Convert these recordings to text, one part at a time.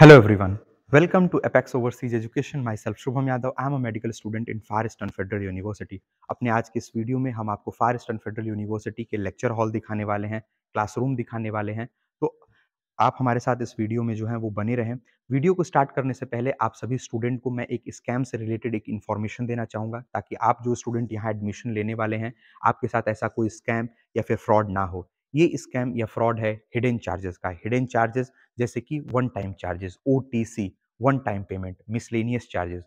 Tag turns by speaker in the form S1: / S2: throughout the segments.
S1: Hello everyone. Welcome to Apex Overseas Education. Myself Shubham Yadav. I am a medical student in Far Eastern Federal University. अपने आज के इस video में हम आपको फार Eastern फेडरल यूनिवर्सिटी के lecture hall दिखाने वाले हैं क्लासरूम दिखाने वाले हैं तो आप हमारे साथ इस वीडियो में जो है वो बने रहें वीडियो को स्टार्ट करने से पहले आप सभी स्टूडेंट को मैं एक स्कैम से रिलेटेड एक इन्फॉर्मेशन देना चाहूँगा ताकि आप जो स्टूडेंट यहाँ एडमिशन लेने वाले हैं आपके साथ ऐसा कोई स्कैम या फिर फ्रॉड ना हो ये स्कैम या फ्रॉड है हिडन चार्जेस का हिडन चार्जेस जैसे कि वन टाइम चार्जेस ओ one time payment miscellaneous charges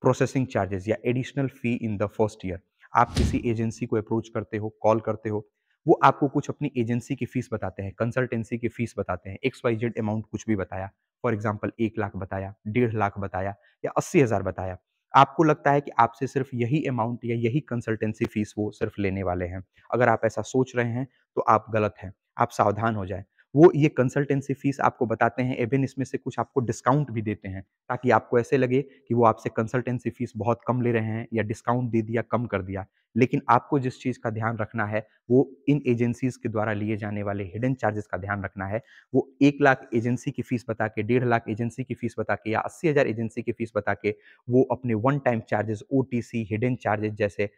S1: processing charges या additional fee in the first year आप किसी एजेंसी को अप्रोच करते हो कॉल करते हो वो आपको कुछ अपनी एजेंसी की फीस बताते हैं कंसल्टेंसी की फीस बताते हैं एक्स वाई जेड अमाउंट कुछ भी बताया फॉर एग्जाम्पल एक लाख बताया डेढ़ लाख बताया या अस्सी हज़ार बताया आपको लगता है कि आपसे सिर्फ यही अमाउंट या यही कंसल्टेंसी फीस वो सिर्फ लेने वाले हैं अगर आप ऐसा सोच रहे हैं तो आप गलत हैं आप सावधान हो जाए वो ये कंसल्टेंसी फीस आपको बताते हैं एवन इसमें से कुछ आपको डिस्काउंट भी देते हैं ताकि आपको ऐसे लगे कि वो आपसे कंसल्टेंसी फीस बहुत कम ले रहे हैं या डिस्काउंट दे दिया कम कर दिया लेकिन आपको जिस चीज़ का ध्यान रखना है वो इन एजेंसीज के द्वारा लिए जाने वाले हिडन चार्जेस का ध्यान रखना है वो एक लाख एजेंसी की फीस बता के डेढ़ लाख एजेंसी की फीस बता के या अस्सी हज़ार एजेंसी की फीस बता के वो अपने वन टाइम चार्जेस ओ हिडन चार्जेस जैसे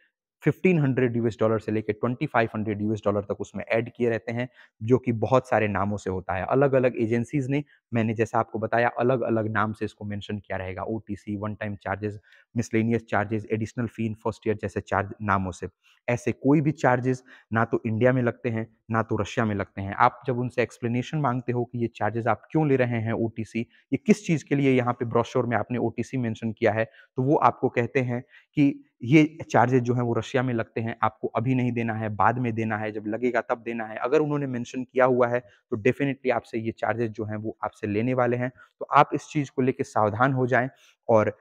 S1: 1500 यूएस डॉलर से लेकर 2500 यूएस डॉलर तक उसमें ऐड किए रहते हैं जो कि बहुत सारे नामों से होता है अलग अलग एजेंसीज ने मैंने जैसा आपको बताया अलग अलग नाम से इसको मेंशन किया रहेगा ओ one time charges miscellaneous charges additional fee in first year जैसे चार्ज नामों से ऐसे कोई भी चार्जेस ना तो इंडिया में लगते हैं ना तो रशिया में लगते हैं आप जब उनसे एक्सप्लेनेशन मांगते हो कि ये चार्जेस आप क्यों ले रहे हैं ओ ये किस चीज़ के लिए यहाँ पे ब्रोशोर में आपने ओ टी किया है तो वो आपको कहते हैं कि ये चार्जेस जो हैं वो रशिया में लगते हैं आपको अभी नहीं देना है बाद में देना है जब लगेगा तब देना है अगर उन्होंने मेंशन किया हुआ है तो डेफिनेटली आपसे ये चार्जेस जो हैं वो आपसे आपसे लेने वाले हैं तो आप इस चीज़ को लेकर सावधान हो जाएं और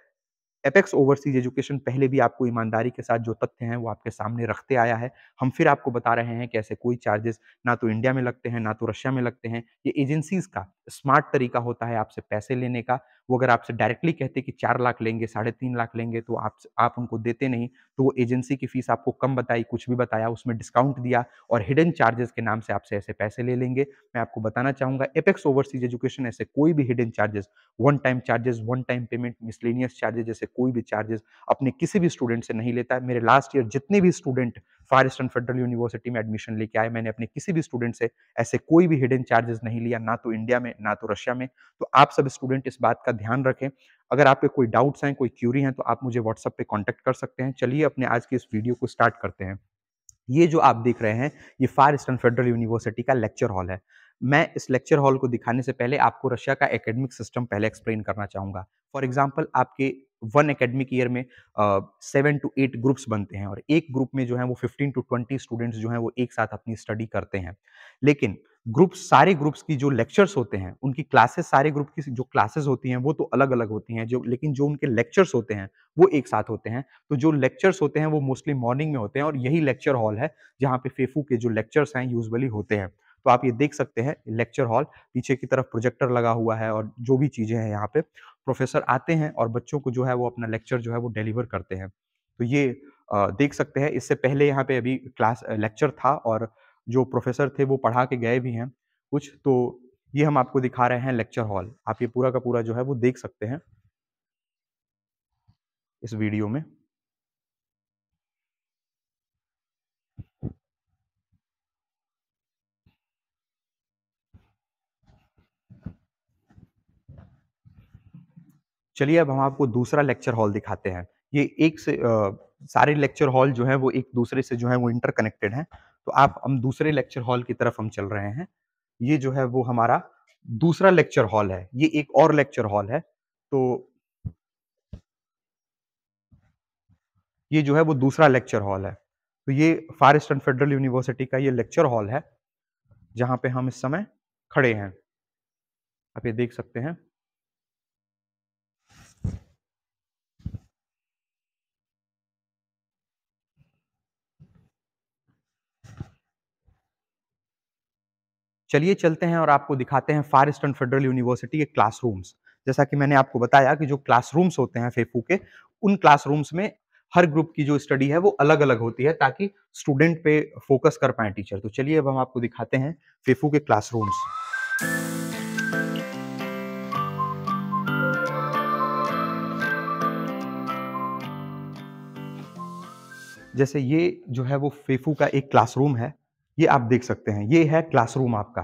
S1: एपेक्स ओवरसीज एजुकेशन पहले भी आपको ईमानदारी के साथ जो तथ्य हैं वो आपके सामने रखते आया है हम फिर आपको बता रहे हैं कि ऐसे कोई चार्जेस ना तो इंडिया में लगते हैं ना तो रशिया में लगते हैं ये एजेंसीज का स्मार्ट तरीका होता है आपसे पैसे लेने का वो अगर आपसे डायरेक्टली कहते कि चार लाख लेंगे साढ़े तीन लाख लेंगे तो आप आप उनको देते नहीं तो वो एजेंसी की फीस आपको कम बताई कुछ भी बताया उसमें डिस्काउंट दिया और हिडन चार्जेस के नाम से आपसे ऐसे पैसे ले लेंगे मैं आपको बताना चाहूंगा एपेक्स ओवरसीज एजुकेशन ऐसे कोई भी hidden charges one time charges one time payment miscellaneous charges जैसे कोई भी चार्जेस अपने किसी भी स्टूडेंट से नहीं लेता है मेरे लास्ट ईयर जितने भी student Far Eastern Federal University में एडमिशन लेके आए मैंने अपने किसी भी स्टूडेंट से ऐसे कोई भी हिडन चार्जेस नहीं लिया ना तो इंडिया में ना तो रशिया में तो आप सब स्टूडेंट इस बात का ध्यान रखें अगर आपके कोई डाउट्स हैं कोई क्यूरी हैं तो आप मुझे व्हाट्सएप पे कॉन्टैक्ट कर सकते हैं चलिए अपने आज की इस वीडियो को स्टार्ट करते हैं ये जो आप देख रहे हैं ये फार ईस्टर्न फेडरल यूनिवर्सिटी का लेक्चर हॉल है मैं इस लेक्चर हॉल को दिखाने से पहले आपको रशिया का एकेडमिक सिस्टम पहले एक्सप्लेन करना चाहूँगा फॉर एग्जाम्पल आपके वन एकेडमिक ईयर में सेवन टू एट ग्रुप्स बनते हैं और एक ग्रुप में जो है वो फिफ्टीन टू ट्वेंटी स्टूडेंट्स जो हैं वो एक साथ अपनी स्टडी करते हैं लेकिन ग्रुप सारे ग्रुप्स की जो लेक्चर्स होते हैं उनकी क्लासेस सारे ग्रुप की जो क्लासेस होती हैं वो तो अलग अलग होती हैं जो लेकिन जो उनके लेक्चर्स होते हैं वो एक साथ होते हैं तो जो लेक्चर्स होते हैं वो मोस्टली मॉर्निंग में होते हैं और यही लेक्चर हॉल है जहाँ पे फेफू के जो लेक्चर्स हैं यूजली होते हैं तो आप ये देख सकते हैं लेक्चर हॉल पीछे की तरफ प्रोजेक्टर लगा हुआ है और जो भी चीज़ें हैं यहाँ पे प्रोफेसर आते हैं और बच्चों को जो है वो अपना लेक्चर जो है वो डिलीवर करते हैं तो ये देख सकते हैं इससे पहले यहाँ पे अभी क्लास लेक्चर था और जो प्रोफेसर थे वो पढ़ा के गए भी हैं कुछ तो ये हम आपको दिखा रहे हैं लेक्चर हॉल आप ये पूरा का पूरा जो है वो देख सकते हैं इस वीडियो में चलिए अब हम आपको दूसरा लेक्चर हॉल दिखाते हैं ये एक से आ, सारे लेक्चर हॉल जो है वो एक दूसरे से जो है वो इंटरकनेक्टेड हैं तो आप हम दूसरे लेक्चर हॉल की तरफ हम चल रहे हैं ये जो है वो हमारा दूसरा लेक्चर हॉल है ये एक और लेक्चर हॉल है तो ये जो है वो दूसरा लेक्चर हॉल है तो ये फॉरेस्ट एंड फेडरल यूनिवर्सिटी का ये लेक्चर हॉल है जहां पे हम इस समय खड़े हैं आप ये देख सकते हैं चलिए चलते हैं और आपको दिखाते हैं फार ईस्टर्न फेडरल यूनिवर्सिटी के क्लासरूम्स जैसा कि मैंने आपको बताया कि जो क्लासरूम्स होते हैं फेफू के उन क्लासरूम्स में हर ग्रुप की जो स्टडी है वो अलग अलग होती है ताकि स्टूडेंट पे फोकस कर पाए टीचर तो चलिए अब हम आपको दिखाते हैं फेफू के क्लासरूम्स जैसे ये जो है वो फेफू का एक क्लासरूम है ये आप देख सकते हैं ये है क्लासरूम आपका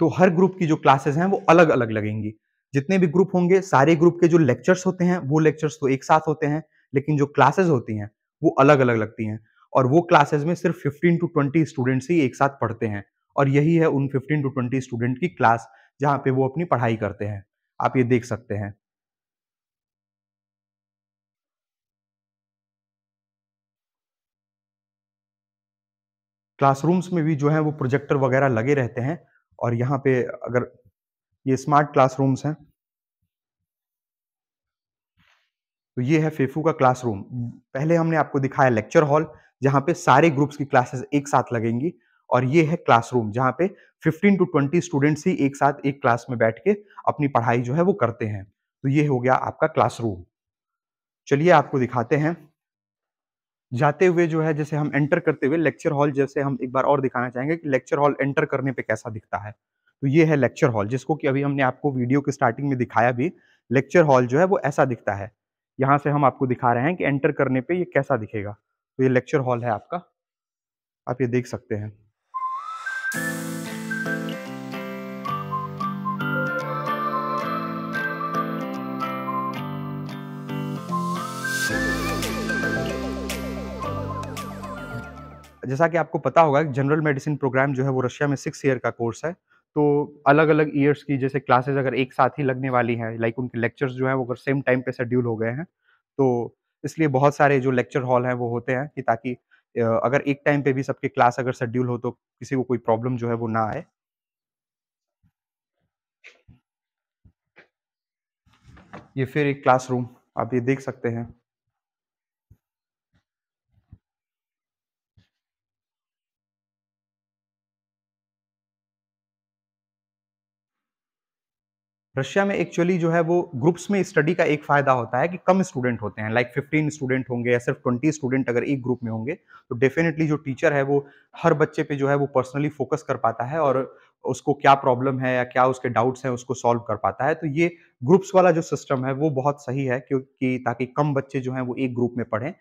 S1: तो हर ग्रुप की जो क्लासेस हैं वो अलग अलग लगेंगी जितने भी ग्रुप होंगे सारे ग्रुप के जो लेक्चर्स होते हैं वो लेक्चर्स तो एक साथ होते हैं लेकिन जो क्लासेस होती हैं वो अलग अलग लगती हैं और वो क्लासेस में सिर्फ 15 टू 20 स्टूडेंट्स ही एक साथ पढ़ते हैं और यही है उन 15 टू 20 स्टूडेंट की क्लास जहाँ पे वो अपनी पढ़ाई करते हैं आप ये देख सकते हैं क्लासरूम्स में भी जो है वो प्रोजेक्टर वगैरह लगे रहते हैं और यहाँ पे अगर ये स्मार्ट क्लासरूम्स हैं तो ये है फेफू का क्लासरूम पहले हमने आपको दिखाया लेक्चर हॉल जहाँ पे सारे ग्रुप्स की क्लासेस एक साथ लगेंगी और ये है क्लासरूम जहाँ पे 15 टू 20 स्टूडेंट्स ही एक साथ एक क्लास में बैठ के अपनी पढ़ाई जो है वो करते हैं तो ये हो गया आपका क्लासरूम चलिए आपको दिखाते हैं जाते हुए जो है जैसे हम एंटर करते हुए लेक्चर हॉल जैसे हम एक बार और दिखाना चाहेंगे कि लेक्चर हॉल एंटर करने पे कैसा दिखता है तो ये है लेक्चर हॉल जिसको कि अभी हमने आपको वीडियो के स्टार्टिंग में दिखाया भी लेक्चर हॉल जो है वो ऐसा दिखता है यहाँ से हम आपको दिखा रहे हैं कि एंटर करने पे ये कैसा दिखेगा तो ये लेक्चर हॉल है आपका आप ये देख सकते हैं जैसा कि आपको पता होगा जनरल मेडिसिन प्रोग्राम जो है वो रशिया में सिक्स ईयर का कोर्स है तो अलग अलग ईयर्स की जैसे क्लासेस अगर एक साथ ही लगने वाली हैं लाइक उनके लेक्चर्स जो हैं वो अगर सेम टाइम पे शेड्यूल हो गए हैं तो इसलिए बहुत सारे जो लेक्चर हॉल हैं वो होते हैं कि ताकि अगर एक टाइम पे भी सबके क्लास अगर शेड्यूल हो तो किसी को कोई प्रॉब्लम जो है वो ना आए ये फिर एक क्लासरूम आप ये देख सकते हैं रशिया में एक्चुअली जो है वो ग्रुप्स में स्टडी का एक फ़ायदा होता है कि कम स्टूडेंट होते हैं लाइक फिफ्टीन स्टूडेंट होंगे या सिर्फ ट्वेंटी स्टूडेंट अगर एक ग्रुप में होंगे तो डेफिनेटली जो टीचर है वो हर बच्चे पे जो है वो पर्सनली फोकस कर पाता है और उसको क्या प्रॉब्लम है या क्या उसके डाउट्स हैं उसको सॉल्व कर पाता है तो ये ग्रुप्स वाला जो सिस्टम है वो बहुत सही है क्योंकि ताकि कम बच्चे जो हैं वो एक ग्रुप में पढ़ें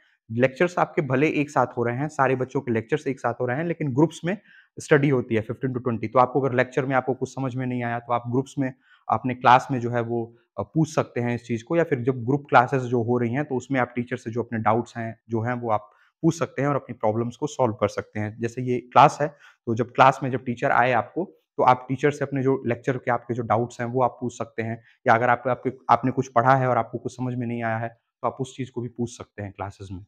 S1: लेक्चर्स आपके भले एक साथ हो रहे हैं सारे बच्चों के लेक्चर्स एक साथ हो रहे हैं लेकिन ग्रुप्स में स्टडी होती है फिफ्टीन टू ट्वेंटी तो आपको अगर लेक्चर में आपको कुछ समझ में नहीं आया तो आप ग्रुप्स में अपने क्लास में जो है वो पूछ सकते हैं इस चीज़ को या फिर जब ग्रुप क्लासेस जो हो रही हैं तो उसमें आप टीचर से जो अपने डाउट्स हैं जो हैं वो आप पूछ सकते हैं और अपनी प्रॉब्लम्स को सॉल्व कर सकते हैं जैसे ये क्लास है तो जब क्लास में जब टीचर आए आपको तो आप टीचर से अपने जो लेक्चर के आपके जो डाउट्स हैं वो आप पूछ सकते हैं या अगर आप आपके आपने कुछ पढ़ा है और आपको कुछ समझ में नहीं आया है तो आप उस चीज़ को भी पूछ सकते हैं क्लासेस में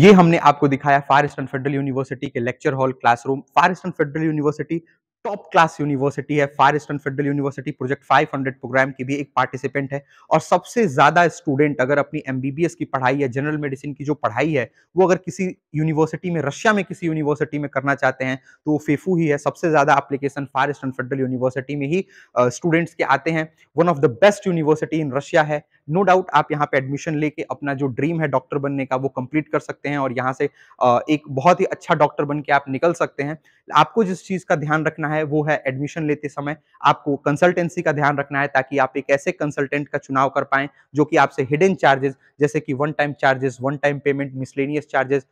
S1: ये हमने आपको दिखाया फायर ईस्टर्न फेडरल यूनिवर्सिटी के lecture hall classroom Far Eastern Federal University top class university है Far Eastern Federal University project 500 programme की भी एक पार्टिसिपेंट है और सबसे ज्यादा स्टूडेंट अगर अपनी एमबीबीएस की पढ़ाई या जनरल मेडिसिन की जो पढ़ाई है वो अगर किसी यूनिवर्सिटी में रशिया में किसी यूनिवर्सिटी में करना चाहते हैं तो वो फेफू ही है सबसे ज्यादा application Far Eastern Federal University में ही स्टूडेंट्स के आते हैं one of the best university in Russia है नो no डाउट आप यहाँ पे एडमिशन लेके अपना जो ड्रीम है डॉक्टर बनने का वो कंप्लीट कर सकते हैं और यहाँ से एक बहुत ही अच्छा डॉक्टर बन के आप निकल सकते हैं आपको जिस चीज़ का ध्यान रखना है वो है एडमिशन लेते समय आपको कंसल्टेंसी का ध्यान रखना है ताकि आप एक ऐसे कंसल्टेंट का चुनाव कर पाए जो कि आपसे हिडन चार्जेस जैसे कि one time charges one time payment miscellaneous charges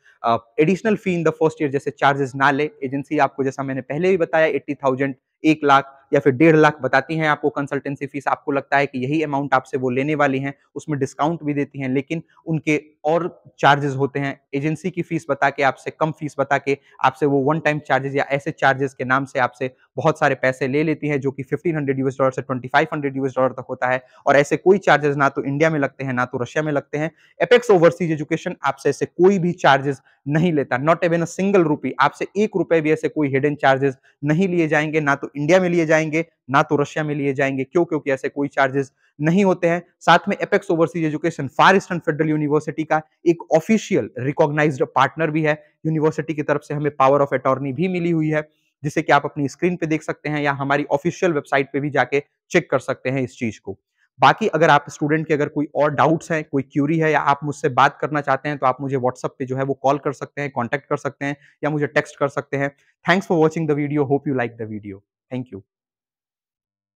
S1: additional fee in the first year जैसे चार्जेस ना ले एजेंसी आपको जैसा मैंने पहले भी बताया एट्टी थाउजेंड एक लाख या फिर डेढ़ लाख बताती हैं आपको कंसल्टेंसी फीस आपको लगता है कि यही अमाउंट आपसे वो लेने वाली हैं उसमें डिस्काउंट भी देती हैं लेकिन उनके और चार्जेस होते हैं एजेंसी की फीस बता के आपसे कम फीस बता के आपसे वो वन टाइम चार्जेस या ऐसे चार्जेस के नाम से आपसे बहुत सारे पैसे ले लेती है जो कि 1500 यूएस डॉलर से 2500 यूएस डॉलर तक होता है और ऐसे कोई चार्जेस ना तो इंडिया में लगते हैं ना तो रशिया में लगते हैं एपेक्स ओवरसीज एजुकेशन आपसे ऐसे कोई भी चार्जेस नहीं लेता नॉट एवन अ सिंगल रूपी आपसे एक रुपए भी ऐसे कोई हिडन चार्जेस नहीं लिए जाएंगे ना तो इंडिया में लिए जाएंगे ना तो रशिया में लिए जाएंगे क्यों क्योंकि ऐसे कोई चार्जेस नहीं होते हैं साथ में Apex Overseas Education Far Eastern Federal University का एक ऑफिशियल रिकॉग्नाइज्ड पार्टनर भी है यूनिवर्सिटी की तरफ से हमें पावर ऑफ अटॉर्नी भी मिली हुई है जिसे कि आप अपनी स्क्रीन पे देख सकते हैं या हमारी ऑफिशियल वेबसाइट पे भी जाके चेक कर सकते हैं इस चीज को बाकी अगर आप स्टूडेंट के अगर कोई और डाउट्स हैं कोई क्यूरी है या आप मुझसे बात करना चाहते हैं तो आप मुझे व्हाट्सअप पे जो है वो कॉल कर सकते हैं कॉन्टैक्ट कर सकते हैं या मुझे टेक्स्ट कर सकते हैं thanks for watching the video hope you like the video thank you